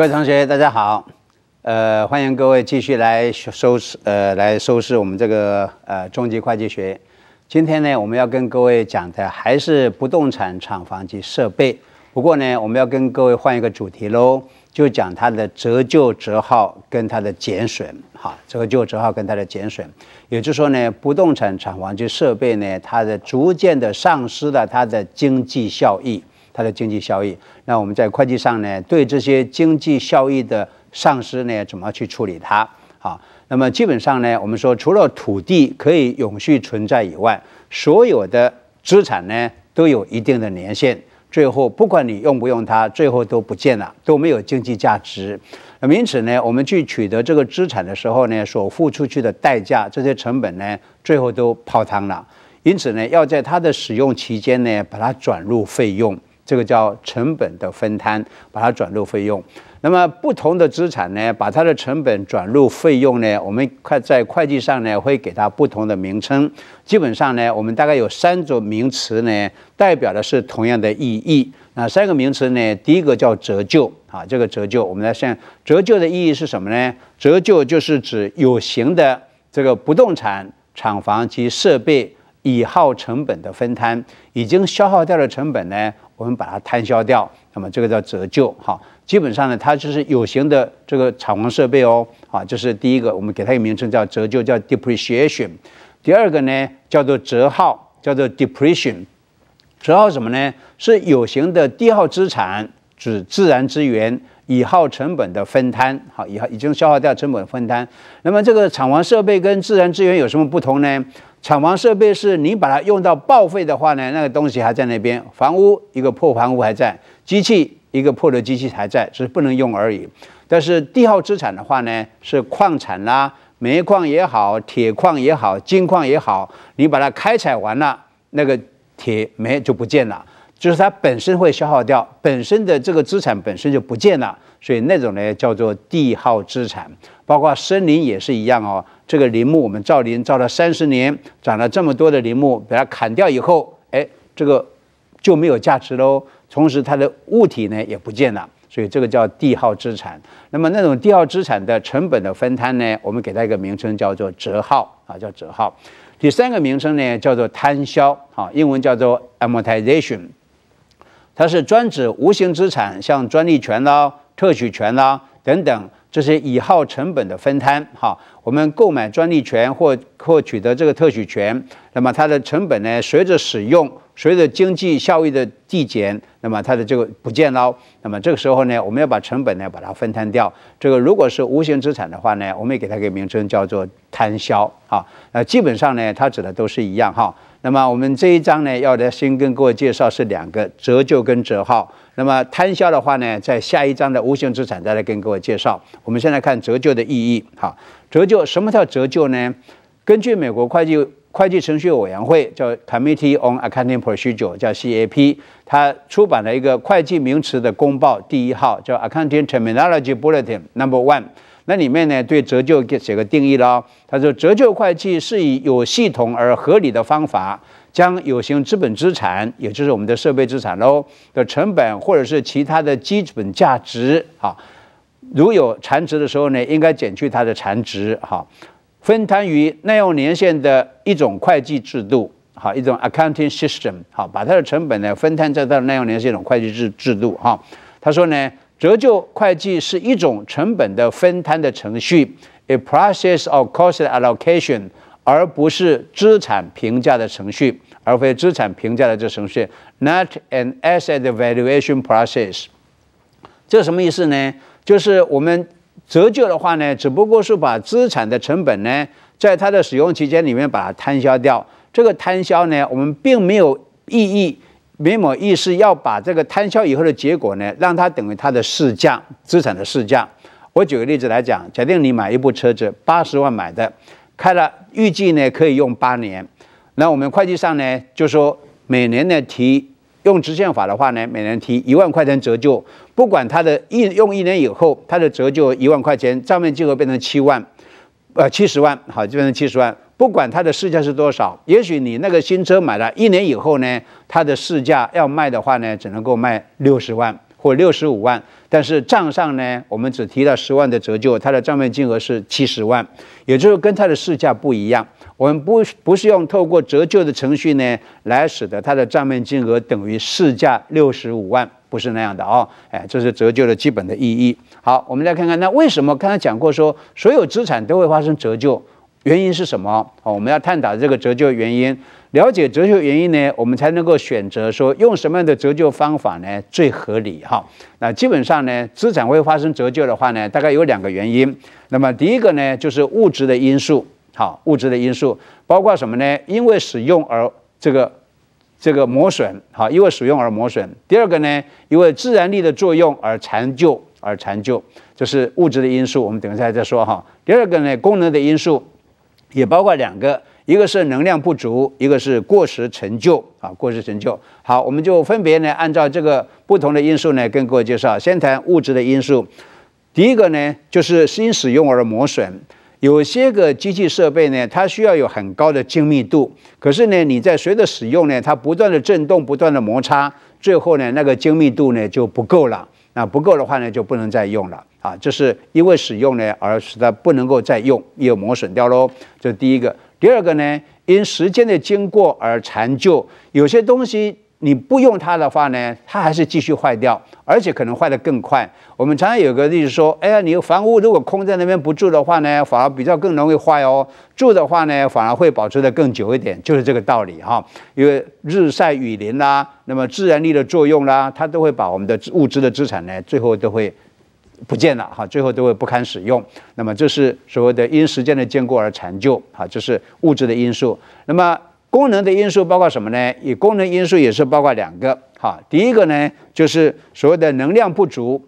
各位同学，大家好，呃，欢迎各位继续来收视，呃，来收视我们这个呃中级会计学。今天呢，我们要跟各位讲的还是不动产厂房及设备，不过呢，我们要跟各位换一个主题喽，就讲它的折旧折耗跟它的减损。好，折旧折耗跟它的减损，也就是说呢，不动产厂房及设备呢，它的逐渐的丧失了它的经济效益。它的经济效益，那我们在会计上呢，对这些经济效益的丧失呢，怎么去处理它？好，那么基本上呢，我们说除了土地可以永续存在以外，所有的资产呢都有一定的年限，最后不管你用不用它，最后都不见了，都没有经济价值。那么因此呢，我们去取得这个资产的时候呢，所付出去的代价，这些成本呢，最后都泡汤了。因此呢，要在它的使用期间呢，把它转入费用。这个叫成本的分摊，把它转入费用。那么不同的资产呢，把它的成本转入费用呢，我们会在会计上呢会给它不同的名称。基本上呢，我们大概有三种名词呢，代表的是同样的意义。那三个名词呢，第一个叫折旧啊，这个折旧，我们来看，折旧的意义是什么呢？折旧就是指有形的这个不动产、厂房及设备以耗成本的分摊，已经消耗掉的成本呢。我们把它摊销掉，那么这个叫折旧，好，基本上呢，它就是有形的这个厂房设备哦，好，这是第一个，我们给它一个名称叫折旧，叫 depreciation。第二个呢，叫做折耗，叫做 d e p r e t i o n 折耗什么呢？是有形的低耗资产，指自然资源以耗成本的分摊，好，已已经消耗掉成本分摊。那么这个厂房设备跟自然资源有什么不同呢？厂房设备是你把它用到报废的话呢，那个东西还在那边；房屋一个破房屋还在，机器一个破的机器还在，只是不能用而已。但是地耗资产的话呢，是矿产啦，煤矿也好，铁矿也好，金矿也好，你把它开采完了，那个铁、煤就不见了。就是它本身会消耗掉，本身的这个资产本身就不见了，所以那种呢叫做地耗资产，包括森林也是一样哦。这个林木我们造林造了三十年，长了这么多的林木，把它砍掉以后，哎，这个就没有价值喽。同时它的物体呢也不见了，所以这个叫地耗资产。那么那种地耗资产的成本的分摊呢，我们给它一个名称叫做折耗啊，叫折耗。第三个名称呢叫做摊销，啊，英文叫做 amortization。它是专指无形资产，像专利权啦、特许权啦等等这些以耗成本的分摊。哈，我们购买专利权或或取得这个特许权，那么它的成本呢，随着使用，随着经济效益的递减，那么它的这个不见喽。那么这个时候呢，我们要把成本呢把它分摊掉。这个如果是无形资产的话呢，我们也给它一个名称叫做摊销。啊，那基本上呢，它指的都是一样哈。那么我们这一章呢，要来先跟各位介绍是两个折旧跟折耗。那么摊销的话呢，在下一章的无形资产再来跟各位介绍。我们先来看折旧的意义。好，折旧什么叫折旧呢？根据美国会计会计程序委员会叫 Committee on Accounting Procedure，叫 CAP，它出版了一个会计名词的公报第一号，叫 Accounting Terminology Bulletin Number One。那里面呢，对折旧给写个定义喽。他说，折旧会计是以有系统而合理的方法，将有形资本资产，也就是我们的设备资产喽的成本，或者是其他的基本价值哈，如有残值的时候呢，应该减去它的残值哈，分摊于耐用年限的一种会计制度哈，一种 accounting system 哈，把它的成本呢分摊在它的耐用年限一种会计制制度哈。他说呢。折旧会计是一种成本的分摊的程序，a process of cost allocation，而不是资产评价的程序，而非资产评价的这程序，not an asset valuation process。这什么意思呢？就是我们折旧的话呢，只不过是把资产的成本呢，在它的使用期间里面把它摊销掉。这个摊销呢，我们并没有意义。没某意思要把这个摊销以后的结果呢，让它等于它的市价资产的市价。我举个例子来讲，假定你买一部车子八十万买的，开了预计呢可以用八年，那我们会计上呢就说每年呢提用直线法的话呢，每年提一万块钱折旧，不管它的一用一年以后它的折旧一万块钱，账面金额变成七万，呃七十万好，就变成七十万。不管它的市价是多少，也许你那个新车买了一年以后呢，它的市价要卖的话呢，只能够卖六十万或六十五万。但是账上呢，我们只提到十万的折旧，它的账面金额是七十万，也就是跟它的市价不一样。我们不不是用透过折旧的程序呢，来使得它的账面金额等于市价六十五万，不是那样的哦。哎，这是折旧的基本的意义。好，我们再看看那为什么刚才讲过说，所有资产都会发生折旧。原因是什么？哦，我们要探讨这个折旧原因。了解折旧原因呢，我们才能够选择说用什么样的折旧方法呢最合理哈。那基本上呢，资产会发生折旧的话呢，大概有两个原因。那么第一个呢，就是物质的因素，好，物质的因素包括什么呢？因为使用而这个这个磨损，好，因为使用而磨损。第二个呢，因为自然力的作用而残旧而残旧，这是物质的因素。我们等一下再说哈。第二个呢，功能的因素。也包括两个，一个是能量不足，一个是过时成就啊，过时成就。好，我们就分别呢，按照这个不同的因素呢，跟各位介绍。先谈物质的因素，第一个呢，就是新使用而磨损。有些个机器设备呢，它需要有很高的精密度，可是呢，你在随着使用呢，它不断的震动，不断的摩擦，最后呢，那个精密度呢就不够了。那不够的话呢，就不能再用了啊！这是因为使用呢而使它不能够再用，也有磨损掉喽。这是第一个。第二个呢，因时间的经过而残旧，有些东西。你不用它的话呢，它还是继续坏掉，而且可能坏得更快。我们常常有个例子说，哎呀，你的房屋如果空在那边不住的话呢，反而比较更容易坏哦。住的话呢，反而会保持得更久一点，就是这个道理哈。因为日晒雨淋啦，那么自然力的作用啦，它都会把我们的物质的资产呢，最后都会不见了哈，最后都会不堪使用。那么这是所谓的因时间的坚固而残旧哈，这是物质的因素。那么。功能的因素包括什么呢？以功能因素也是包括两个。好，第一个呢，就是所谓的能量不足。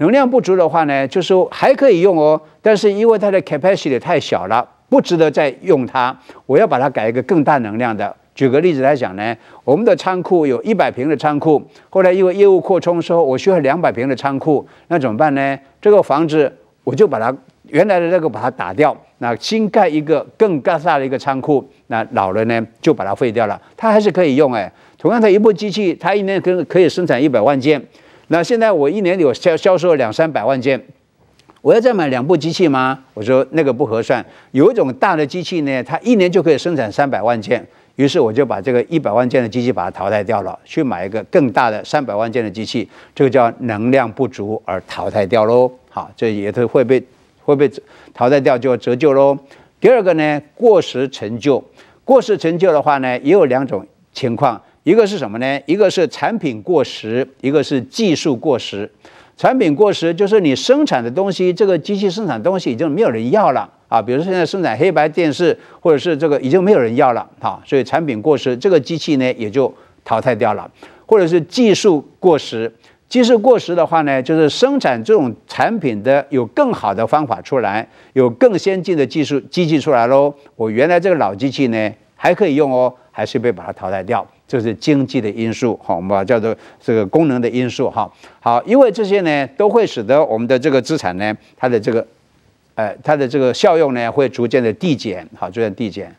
能量不足的话呢，就是还可以用哦，但是因为它的 capacity 太小了，不值得再用它。我要把它改一个更大能量的。举个例子来讲呢，我们的仓库有一百平的仓库，后来因为业务扩充，说我需要两百平的仓库，那怎么办呢？这个房子我就把它。原来的那个把它打掉，那新盖一个更更大的一个仓库，那老了呢就把它废掉了，它还是可以用哎。同样的一部机器，它一年可可以生产一百万件，那现在我一年里我销销售两三百万件，我要再买两部机器吗？我说那个不合算。有一种大的机器呢，它一年就可以生产三百万件，于是我就把这个一百万件的机器把它淘汰掉了，去买一个更大的三百万件的机器，这个叫能量不足而淘汰掉喽。好，这也是会被。会被淘汰掉就要折旧喽。第二个呢，过时成就。过时成就的话呢，也有两种情况，一个是什么呢？一个是产品过时，一个是技术过时。产品过时就是你生产的东西，这个机器生产东西已经没有人要了啊。比如说现在生产黑白电视，或者是这个已经没有人要了，哈，所以产品过时，这个机器呢也就淘汰掉了，或者是技术过时。技术过时的话呢，就是生产这种产品的有更好的方法出来，有更先进的技术机器出来喽。我原来这个老机器呢还可以用哦，还是被把它淘汰掉，这是经济的因素，好，我们把叫做这个功能的因素，哈，好，因为这些呢都会使得我们的这个资产呢，它的这个，呃，它的这个效用呢会逐渐的递减，好，逐渐递减。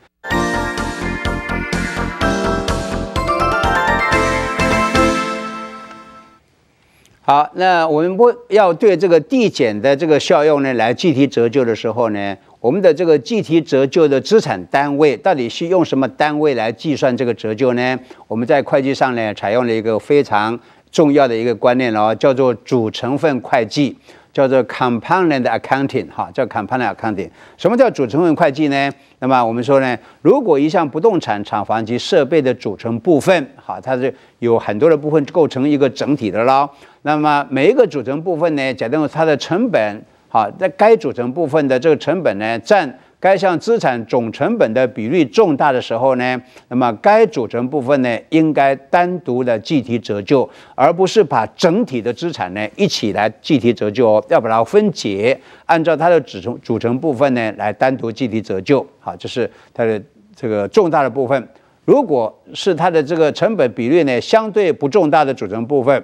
好，那我们不要对这个递减的这个效用呢来计提折旧的时候呢，我们的这个计提折旧的资产单位到底是用什么单位来计算这个折旧呢？我们在会计上呢采用了一个非常重要的一个观念哦，叫做主成分会计。叫做 compound accounting 哈，叫 compound accounting，什么叫组成分会计呢？那么我们说呢，如果一项不动产厂房及设备的组成部分，好，它是有很多的部分构成一个整体的喽。那么每一个组成部分呢，假定它的成本，好，那该组成部分的这个成本呢，占。该项资产总成本的比率重大的时候呢，那么该组成部分呢，应该单独的计提折旧，而不是把整体的资产呢一起来计提折旧哦，要把它分解，按照它的组成组成部分呢来单独计提折旧，好，这是它的这个重大的部分。如果是它的这个成本比率呢相对不重大的组成部分，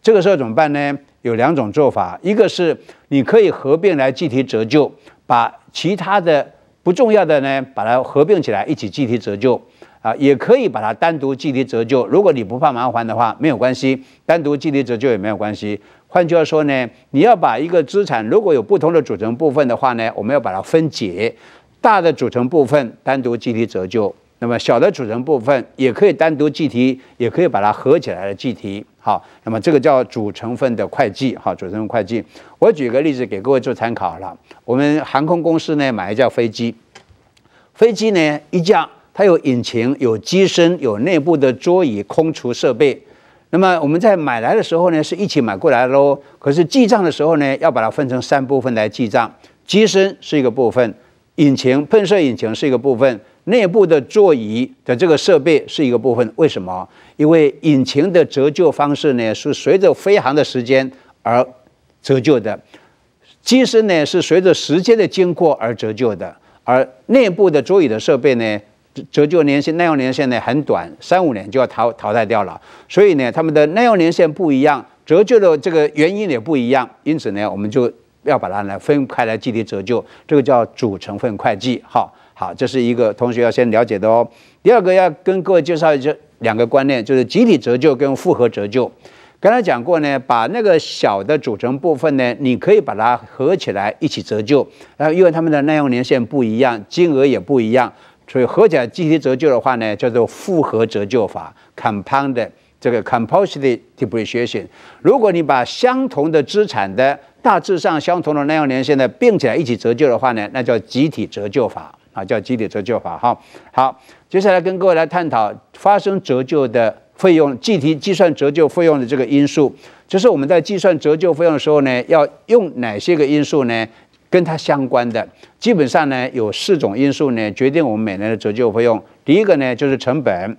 这个时候怎么办呢？有两种做法，一个是你可以合并来计提折旧。把其他的不重要的呢，把它合并起来一起计提折旧，啊，也可以把它单独计提折旧。如果你不怕麻烦的话，没有关系，单独计提折旧也没有关系。换句话说呢，你要把一个资产如果有不同的组成部分的话呢，我们要把它分解，大的组成部分单独计提折旧，那么小的组成部分也可以单独计提，也可以把它合起来的计提。好，那么这个叫主成分的会计，好，主成分会计。我举个例子给各位做参考了。我们航空公司呢买一架飞机，飞机呢一架，它有引擎、有机身、有内部的桌椅、空厨设备。那么我们在买来的时候呢，是一起买过来喽。可是记账的时候呢，要把它分成三部分来记账。机身是一个部分，引擎喷射引擎是一个部分。内部的座椅的这个设备是一个部分，为什么？因为引擎的折旧方式呢是随着飞行的时间而折旧的，机身呢是随着时间的经过而折旧的，而内部的座椅的设备呢折旧年限、耐用年限呢很短，三五年就要淘淘汰掉了。所以呢，它们的耐用年限不一样，折旧的这个原因也不一样，因此呢，我们就要把它呢分开来计提折旧，这个叫主成分会计，好。好，这是一个同学要先了解的哦。第二个要跟各位介绍一这两个观念，就是集体折旧跟复合折旧。刚才讲过呢，把那个小的组成部分呢，你可以把它合起来一起折旧。然后因为他们的耐用年限不一样，金额也不一样，所以合起来集体折旧的话呢，叫做复合折旧法 （compound）。这个 c o m p o s i t e d depreciation）。如果你把相同的资产的大致上相同的耐用年限的并起来一起折旧的话呢，那叫集体折旧法。啊，叫集体折旧法哈。好，接下来跟各位来探讨发生折旧的费用，计提计算折旧费用的这个因素，就是我们在计算折旧费用的时候呢，要用哪些个因素呢？跟它相关的，基本上呢有四种因素呢，决定我们每年的折旧费用。第一个呢就是成本，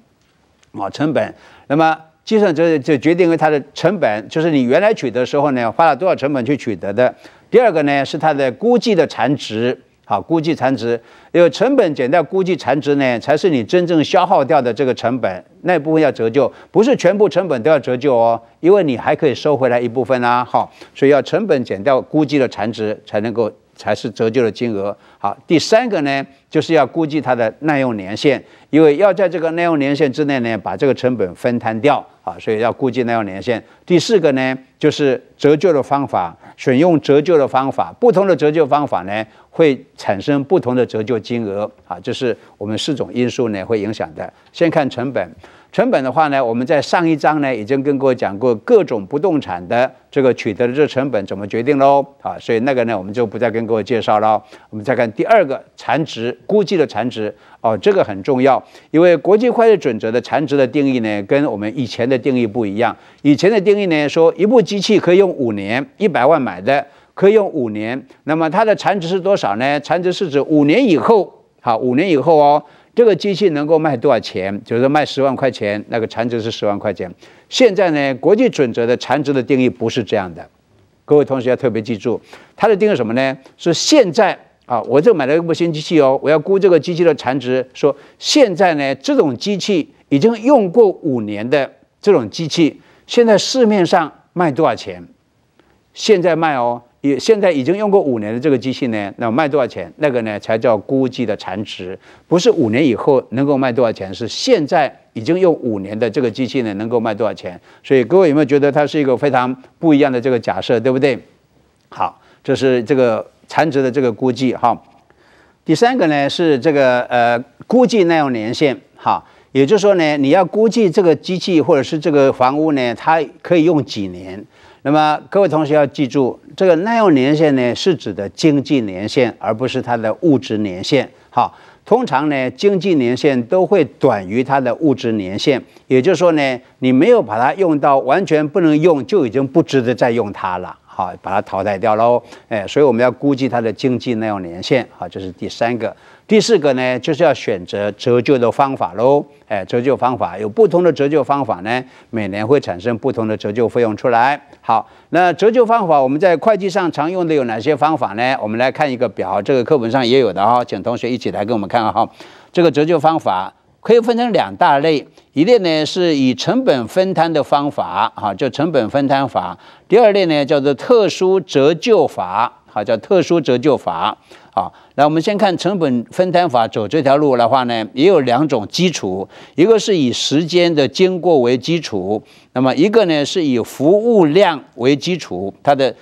啊，成本。那么计算折就决定了它的成本，就是你原来取得时候呢，花了多少成本去取得的。第二个呢是它的估计的残值。啊，估计残值，有成本减掉估计残值呢，才是你真正消耗掉的这个成本，那部分要折旧，不是全部成本都要折旧哦，因为你还可以收回来一部分啊，好，所以要成本减掉估计的残值才能够。才是折旧的金额。好，第三个呢，就是要估计它的耐用年限，因为要在这个耐用年限之内呢，把这个成本分摊掉啊，所以要估计耐用年限。第四个呢，就是折旧的方法，选用折旧的方法，不同的折旧方法呢，会产生不同的折旧金额啊，这是我们四种因素呢会影响的。先看成本。成本的话呢，我们在上一章呢已经跟各位讲过各种不动产的这个取得的这个成本怎么决定喽啊，所以那个呢我们就不再跟各位介绍了。我们再看第二个残值估计的残值哦，这个很重要，因为国际会计准则的残值的定义呢跟我们以前的定义不一样。以前的定义呢说一部机器可以用五年，一百万买的可以用五年，那么它的残值是多少呢？残值是指五年以后，好，五年以后哦。这个机器能够卖多少钱？就是卖十万块钱，那个残值是十万块钱。现在呢，国际准则的残值的定义不是这样的，各位同学要特别记住，它的定义什么呢？是现在啊，我这买了一部新机器哦，我要估这个机器的残值，说现在呢，这种机器已经用过五年的这种机器，现在市面上卖多少钱？现在卖哦。也现在已经用过五年的这个机器呢，那卖多少钱？那个呢才叫估计的残值，不是五年以后能够卖多少钱，是现在已经用五年的这个机器呢能够卖多少钱。所以各位有没有觉得它是一个非常不一样的这个假设，对不对？好，这是这个残值的这个估计哈。第三个呢是这个呃估计耐用年限哈，也就是说呢你要估计这个机器或者是这个房屋呢它可以用几年。那么各位同学要记住，这个耐用年限呢，是指的经济年限，而不是它的物质年限。好，通常呢，经济年限都会短于它的物质年限。也就是说呢，你没有把它用到完全不能用，就已经不值得再用它了。好，把它淘汰掉喽。哎，所以我们要估计它的经济耐用年限。好，这是第三个。第四个呢，就是要选择折旧的方法喽。哎，折旧方法有不同的折旧方法呢，每年会产生不同的折旧费用出来。好，那折旧方法我们在会计上常用的有哪些方法呢？我们来看一个表，这个课本上也有的哈，请同学一起来给我们看哈。这个折旧方法。可以分成两大类，一类呢是以成本分摊的方法，哈，叫成本分摊法；第二类呢叫做特殊折旧法，哈，叫特殊折旧法。啊，那我们先看成本分摊法走这条路的话呢，也有两种基础，一个是以时间的经过为基础，那么一个呢是以服务量为基础，它的。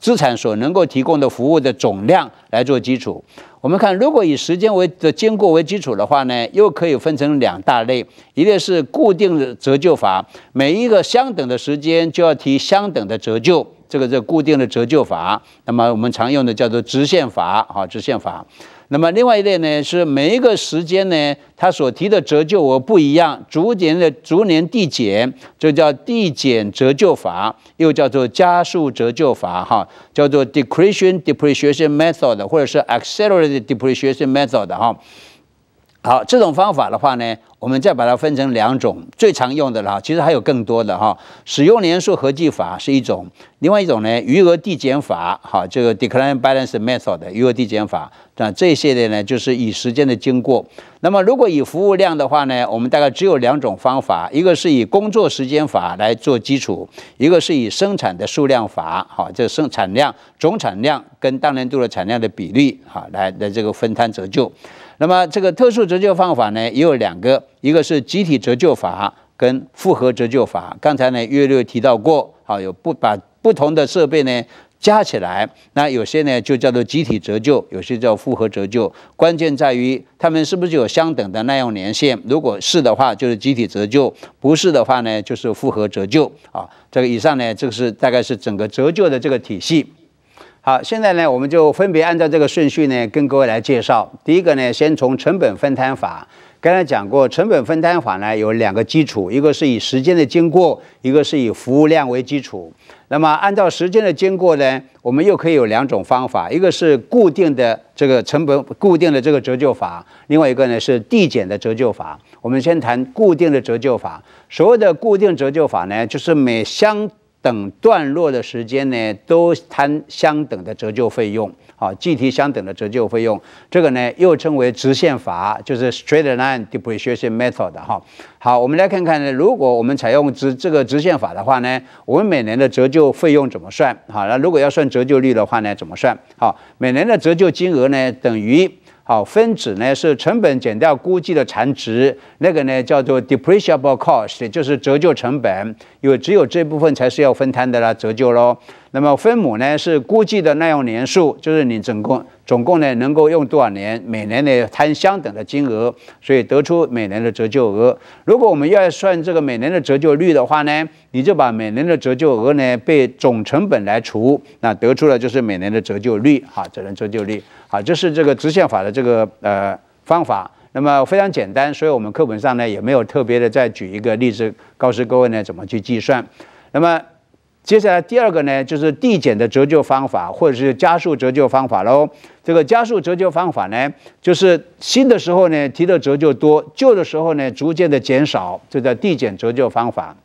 资产所能够提供的服务的总量来做基础。我们看，如果以时间为的经过为基础的话呢，又可以分成两大类，一类是固定的折旧法，每一个相等的时间就要提相等的折旧，这个是固定的折旧法。那么我们常用的叫做直线法，好，直线法。那么另外一类呢，是每一个时间呢，它所提的折旧额不一样，逐年的逐年递减，就叫递减折旧法，又叫做加速折旧法，哈，叫做 d e p r e a t i o n depreciation method，或者是 accelerated depreciation method，哈。好，这种方法的话呢，我们再把它分成两种，最常用的了，哈，其实还有更多的哈，使用年数合计法是一种。另外一种呢，余额递减法，哈，这个 decline balance method，余额递减法，那这些的呢，就是以时间的经过。那么如果以服务量的话呢，我们大概只有两种方法，一个是以工作时间法来做基础，一个是以生产的数量法，哈，这生产量、总产量跟当年度的产量的比例，哈，来来这个分摊折旧。那么这个特殊折旧方法呢，也有两个，一个是集体折旧法跟复合折旧法。刚才呢，月六提到过，好，有不把不同的设备呢，加起来，那有些呢就叫做集体折旧，有些叫复合折旧。关键在于它们是不是有相等的耐用年限。如果是的话，就是集体折旧；不是的话呢，就是复合折旧。啊，这个以上呢，这个是大概是整个折旧的这个体系。好，现在呢，我们就分别按照这个顺序呢，跟各位来介绍。第一个呢，先从成本分摊法。刚才讲过，成本分摊法呢有两个基础，一个是以时间的经过，一个是以服务量为基础。那么，按照时间的经过呢，我们又可以有两种方法，一个是固定的这个成本固定的这个折旧法，另外一个呢是递减的折旧法。我们先谈固定的折旧法。所谓的固定折旧法呢，就是每相等段落的时间呢，都摊相等的折旧费用。好，计提相等的折旧费用，这个呢又称为直线法，就是 straight line depreciation method 哈。好，我们来看看呢，如果我们采用直这个直线法的话呢，我们每年的折旧费用怎么算？好，那如果要算折旧率的话呢，怎么算？好，每年的折旧金额呢等于。好，分子呢是成本减掉估计的残值，那个呢叫做 depreciable cost，就是折旧成本，因为只有这部分才是要分摊的啦，折旧喽。那么分母呢是估计的耐用年数，就是你总共总共呢能够用多少年，每年呢摊相等的金额，所以得出每年的折旧额。如果我们要算这个每年的折旧率的话呢，你就把每年的折旧额呢被总成本来除，那得出了就是每年的折旧率哈，只能折旧率。好，这是这个直线法的这个呃方法。那么非常简单，所以我们课本上呢也没有特别的再举一个例子，告诉各位呢怎么去计算。那么。接下来第二个呢，就是递减的折旧方法，或者是加速折旧方法喽。这个加速折旧方法呢，就是新的时候呢提的折旧多，旧的时候呢逐渐的减少，这叫递减折旧方法。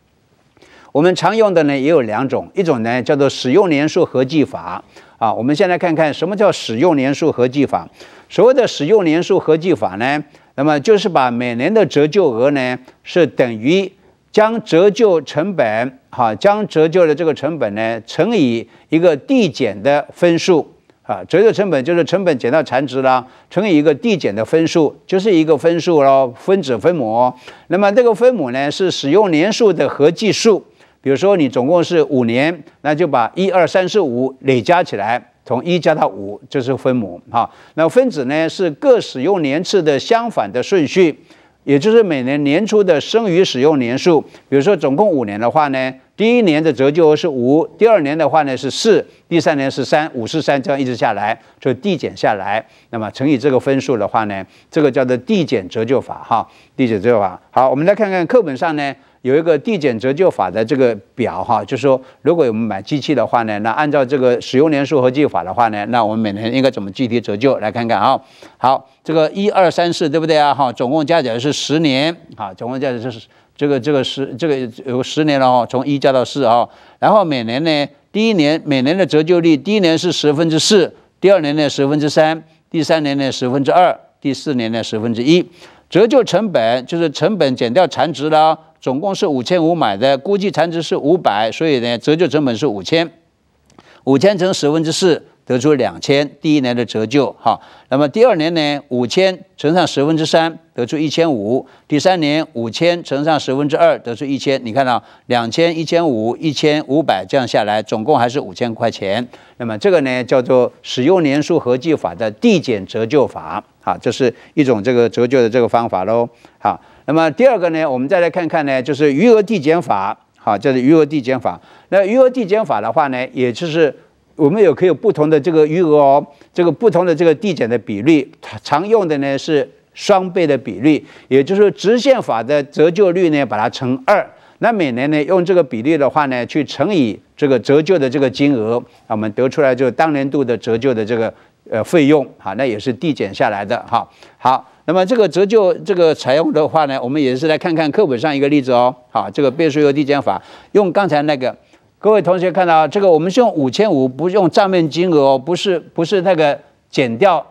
我们常用的呢也有两种，一种呢叫做使用年数合计法。啊，我们先来看看什么叫使用年数合计法。所谓的使用年数合计法呢，那么就是把每年的折旧额呢是等于。将折旧成本，哈，将折旧的这个成本呢，乘以一个递减的分数，啊，折旧成本就是成本减到残值了，乘以一个递减的分数，就是一个分数喽，分子分母。那么这个分母呢，是使用年数的合计数，比如说你总共是五年，那就把一二三四五累加起来，从一加到五就是分母，哈。那分子呢，是各使用年次的相反的顺序。也就是每年年初的剩余使用年数，比如说总共五年的话呢，第一年的折旧额是五，第二年的话呢是四，第三年是三，五是三这样一直下来就递减下来，那么乘以这个分数的话呢，这个叫做递减折旧法哈，递减折旧法。好，我们来看看课本上呢。有一个递减折旧法的这个表哈，就是说，如果我们买机器的话呢，那按照这个使用年数和计法的话呢，那我们每年应该怎么计提折旧？来看看啊。好，这个一二三四，对不对啊？哈，总共加起来是十年，哈，总共加起来是这个这个十这个有十年了哈，从一加到四啊。然后每年呢，第一年每年的折旧率，第一年是十分之四，第二年呢十分之三，第三年呢十分之二，第四年呢十分之一。折旧成本就是成本减掉残值了，总共是五千五买的，估计残值是五百，所以呢，折旧成本是五千，五千乘十分之四。得出两千，第一年的折旧哈。那么第二年呢，五千乘上十分之三，得出一千五。第三年五千乘上十分之二，得出一千。你看到两千、一千五、一千五百这样下来，总共还是五千块钱。那么这个呢，叫做使用年数合计法的递减折旧法，啊，这是一种这个折旧的这个方法喽。好，那么第二个呢，我们再来看看呢，就是余额递减法，好，叫做余额递减法。那余额递减法的话呢，也就是。我们也可以有不同的这个余额哦，这个不同的这个递减的比率，常用的呢是双倍的比率，也就是直线法的折旧率呢，把它乘二，那每年呢用这个比例的话呢，去乘以这个折旧的这个金额，我们得出来就是当年度的折旧的这个呃费用，哈，那也是递减下来的，好，好，那么这个折旧这个采用的话呢，我们也是来看看课本上一个例子哦，好，这个倍数额递减法，用刚才那个。各位同学看到啊，这个我们是用五千五，不用账面金额，哦，不是不是那个减掉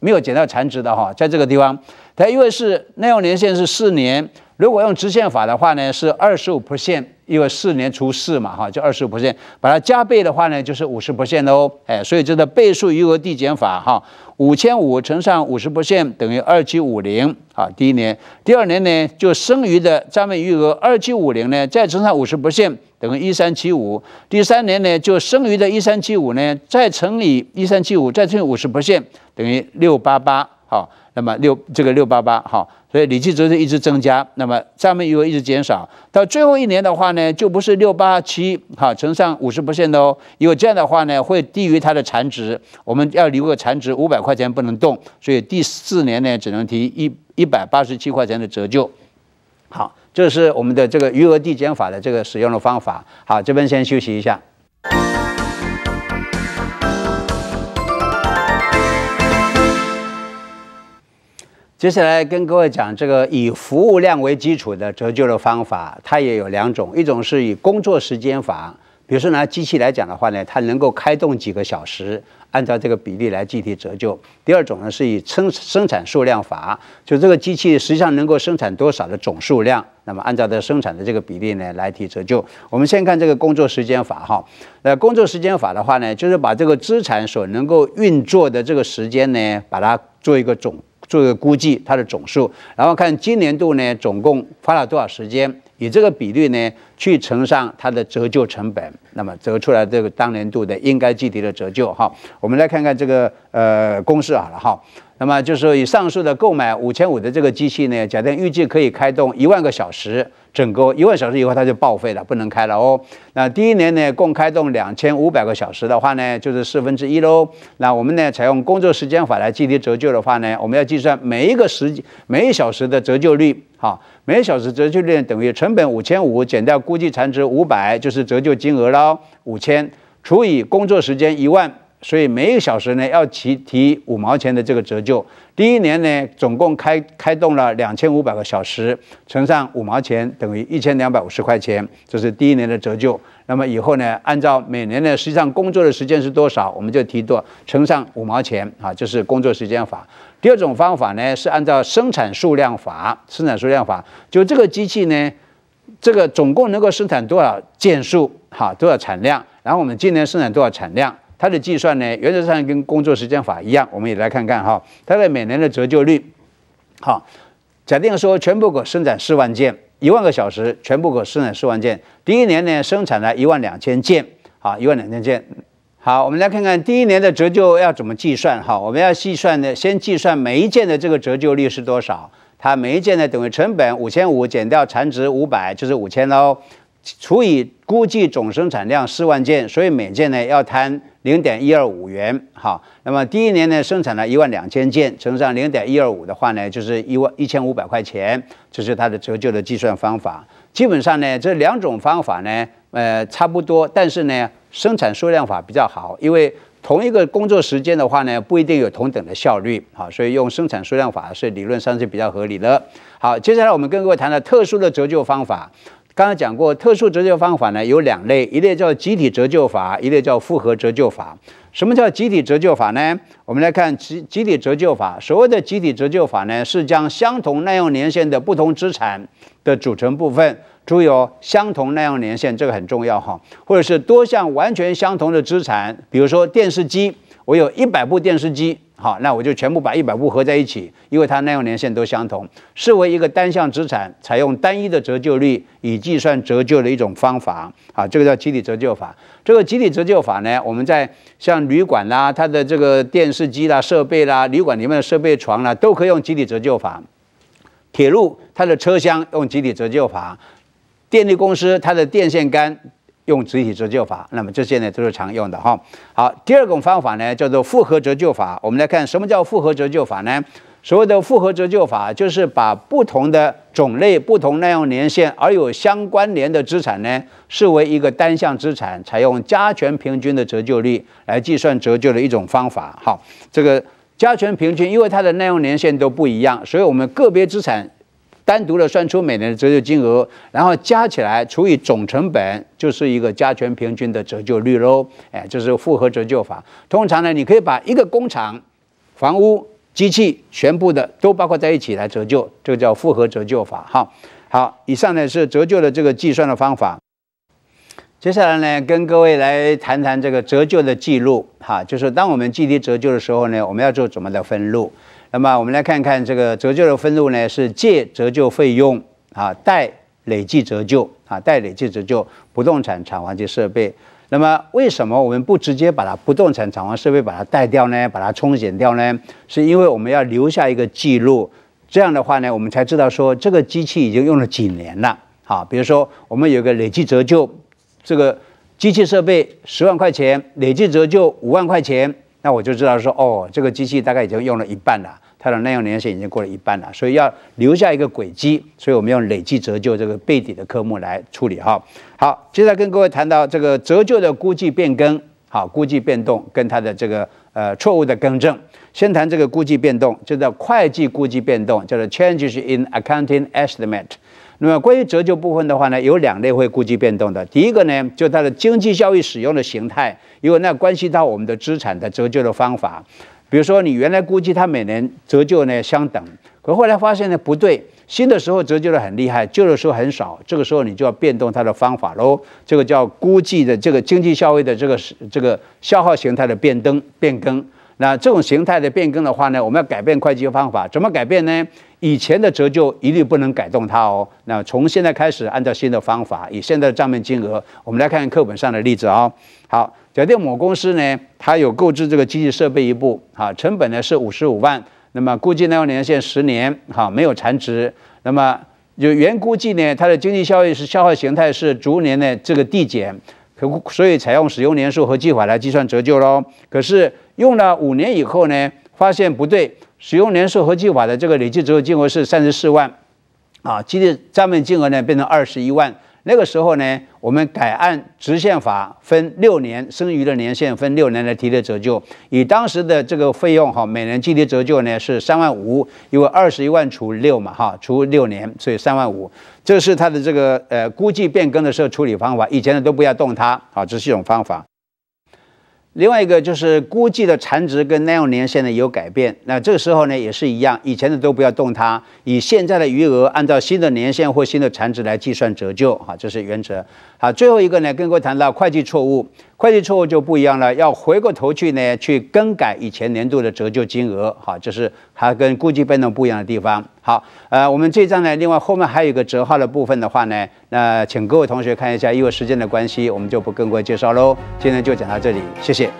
没有减掉残值的哈，在这个地方，它因为是耐用年限是四年，如果用直线法的话呢，是二十五%。percent。因为四年除四嘛，哈，就二十五 percent，把它加倍的话呢，就是五十不限的哦，哎，所以这个倍数余额递减法哈，五千五乘上五十不限等于二七五零啊，第一年，第二年呢就剩余的账面余额二七五零呢再乘上五十不限等于一三七五，第三年呢就剩余的一三七五呢再乘以一三七五再乘以五十不限等于六八八哈。那么六这个六八八哈，所以累计值是一直增加，那么账面余额一直减少，到最后一年的话呢，就不是六八七哈乘上五十不限的哦，因为这样的话呢会低于它的残值，我们要留个残值五百块钱不能动，所以第四年呢只能提一一百八十七块钱的折旧，好，这是我们的这个余额递减法的这个使用的方法，好，这边先休息一下。接下来跟各位讲这个以服务量为基础的折旧的方法，它也有两种，一种是以工作时间法，比如说拿机器来讲的话呢，它能够开动几个小时，按照这个比例来计提折旧；第二种呢是以生生产数量法，就这个机器实际上能够生产多少的总数量，那么按照它生产的这个比例呢来提折旧。我们先看这个工作时间法哈，那工作时间法的话呢，就是把这个资产所能够运作的这个时间呢，把它做一个总。做一个估计，它的总数，然后看今年度呢总共花了多少时间，以这个比率呢去乘上它的折旧成本，那么折出来这个当年度的应该计提的折旧哈。我们来看看这个呃公式好了哈。那么就是以上述的购买五千五的这个机器呢，甲店预计可以开动一万个小时，整个一万小时以后它就报废了，不能开了哦。那第一年呢，共开动两千五百个小时的话呢，就是四分之一喽。那我们呢，采用工作时间法来计提折旧的话呢，我们要计算每一个时每一小时的折旧率。哈，每一小时折旧率等于成本五千五减掉估计残值五百，就是折旧金额喽，五千除以工作时间一万。所以每一个小时呢，要提提五毛钱的这个折旧。第一年呢，总共开开动了两千五百个小时，乘上五毛钱，等于一千两百五十块钱，这是第一年的折旧。那么以后呢，按照每年的实际上工作的时间是多少，我们就提多乘上五毛钱啊，就是工作时间法。第二种方法呢，是按照生产数量法。生产数量法就这个机器呢，这个总共能够生产多少件数哈，多少产量？然后我们今年生产多少产量？它的计算呢，原则上跟工作时间法一样，我们也来看看哈。它的每年的折旧率，好，假定说全部可生产四万件，一万个小时，全部可生产四万件。第一年呢，生产了一万两千件，好，一万两千件。好，我们来看看第一年的折旧要怎么计算哈。我们要计算呢，先计算每一件的这个折旧率是多少。它每一件呢，等于成本五千五减掉残值五百，就是五千喽，除以估计总生产量四万件，所以每件呢要摊。零点一二五元，好，那么第一年呢，生产了一万两千件，乘上零点一二五的话呢，就是一万一千五百块钱，这是它的折旧的计算方法。基本上呢，这两种方法呢，呃，差不多，但是呢，生产数量法比较好，因为同一个工作时间的话呢，不一定有同等的效率，好，所以用生产数量法是理论上是比较合理的。好，接下来我们跟各位谈的特殊的折旧方法。刚才讲过，特殊折旧方法呢有两类，一类叫集体折旧法，一类叫复合折旧法。什么叫集体折旧法呢？我们来看集集体折旧法。所谓的集体折旧法呢，是将相同耐用年限的不同资产的组成部分，具有相同耐用年限，这个很重要哈，或者是多项完全相同的资产，比如说电视机，我有一百部电视机。好，那我就全部把一百部合在一起，因为它耐用年限都相同，视为一个单项资产，采用单一的折旧率以计算折旧的一种方法。啊，这个叫集体折旧法。这个集体折旧法呢，我们在像旅馆啦，它的这个电视机啦、设备啦，旅馆里面的设备床啦，都可以用集体折旧法。铁路它的车厢用集体折旧法，电力公司它的电线杆。用集体折旧法，那么这些呢都是常用的哈。好，第二种方法呢叫做复合折旧法。我们来看什么叫复合折旧法呢？所谓的复合折旧法，就是把不同的种类、不同耐用年限而有相关联的资产呢，视为一个单项资产，采用加权平均的折旧率来计算折旧的一种方法。好，这个加权平均，因为它的耐用年限都不一样，所以我们个别资产。单独的算出每年的折旧金额，然后加起来除以总成本，就是一个加权平均的折旧率喽。哎，这是复合折旧法。通常呢，你可以把一个工厂、房屋、机器全部的都包括在一起来折旧，这个叫复合折旧法。哈，好，以上呢是折旧的这个计算的方法。接下来呢，跟各位来谈谈这个折旧的记录。哈，就是当我们计提折旧的时候呢，我们要做怎么的分录？那么我们来看看这个折旧的分录呢，是借“折旧费用”啊，贷“累计折旧”啊，贷“累计折旧”不动产偿还及设备。那么为什么我们不直接把它不动产偿还设备把它贷掉呢？把它冲减掉呢？是因为我们要留下一个记录，这样的话呢，我们才知道说这个机器已经用了几年了。好，比如说我们有个累计折旧，这个机器设备十万块钱，累计折旧五万块钱。那我就知道说，哦，这个机器大概已经用了一半了，它的耐用年限已经过了一半了，所以要留下一个轨迹，所以我们用累计折旧这个背底的科目来处理哈。好，接着跟各位谈到这个折旧的估计变更，好，估计变动跟它的这个呃错误的更正，先谈这个估计变动，就叫会计估计变动，叫做 changes in accounting estimate。那么关于折旧部分的话呢，有两类会估计变动的。第一个呢，就它的经济效益使用的形态，因为那关系到我们的资产的折旧的方法。比如说你原来估计它每年折旧呢相等，可后来发现呢不对，新的时候折旧的很厉害，旧的时候很少，这个时候你就要变动它的方法喽。这个叫估计的这个经济效益的这个这个消耗形态的变更变更。那这种形态的变更的话呢，我们要改变会计方法，怎么改变呢？以前的折旧一律不能改动它哦。那从现在开始，按照新的方法，以现在的账面金额，我们来看课本上的例子哦。好，假定某公司呢，它有购置这个机器设备一部，哈，成本呢是五十五万，那么估计耐用年限十年，哈，没有残值。那么有原估计呢，它的经济效益是消耗形态是逐年呢这个递减，可所以采用使用年数和计划来计算折旧喽。可是用了五年以后呢，发现不对。使用年数合计法的这个累计折旧金额是三十四万，啊，基地账面金额呢变成二十一万。那个时候呢，我们改按直线法分六年，剩余的年限分六年来提列折旧，以当时的这个费用哈，每年计提折旧呢是三万五，因为二十一万除六嘛哈，除六年，所以三万五。这是它的这个呃估计变更的时候处理方法，以前的都不要动它，好，这是一种方法。另外一个就是估计的残值跟耐用年限呢有改变，那这个时候呢也是一样，以前的都不要动它，以现在的余额按照新的年限或新的残值来计算折旧，哈，这是原则。好，最后一个呢，跟位谈到会计错误。会计错误就不一样了，要回过头去呢，去更改以前年度的折旧金额，哈，这是它跟估计变动不一样的地方。好，呃，我们这张呢，另外后面还有一个折号的部分的话呢，那请各位同学看一下，因为时间的关系，我们就不跟各位介绍喽。今天就讲到这里，谢谢。